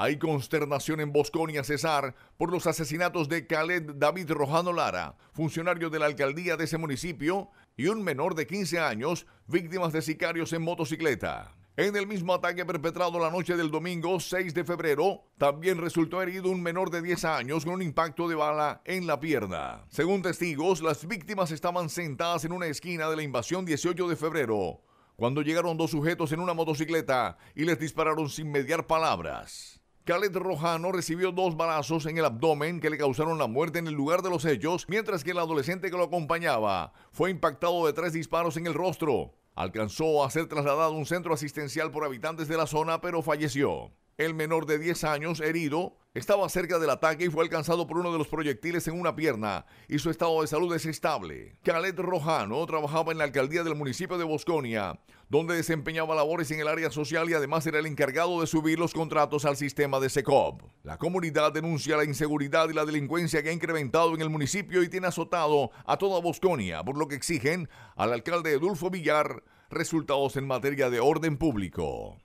Hay consternación en Bosconia César por los asesinatos de Khaled David Rojano Lara, funcionario de la alcaldía de ese municipio, y un menor de 15 años, víctimas de sicarios en motocicleta. En el mismo ataque perpetrado la noche del domingo 6 de febrero, también resultó herido un menor de 10 años con un impacto de bala en la pierna. Según testigos, las víctimas estaban sentadas en una esquina de la invasión 18 de febrero, cuando llegaron dos sujetos en una motocicleta y les dispararon sin mediar palabras. Khaled Rojano recibió dos balazos en el abdomen que le causaron la muerte en el lugar de los hechos, mientras que el adolescente que lo acompañaba fue impactado de tres disparos en el rostro. Alcanzó a ser trasladado a un centro asistencial por habitantes de la zona, pero falleció. El menor de 10 años, herido, estaba cerca del ataque y fue alcanzado por uno de los proyectiles en una pierna y su estado de salud es estable. Khaled Rojano trabajaba en la alcaldía del municipio de Bosconia, donde desempeñaba labores en el área social y además era el encargado de subir los contratos al sistema de SECOP. La comunidad denuncia la inseguridad y la delincuencia que ha incrementado en el municipio y tiene azotado a toda Bosconia, por lo que exigen al alcalde Edulfo Villar resultados en materia de orden público.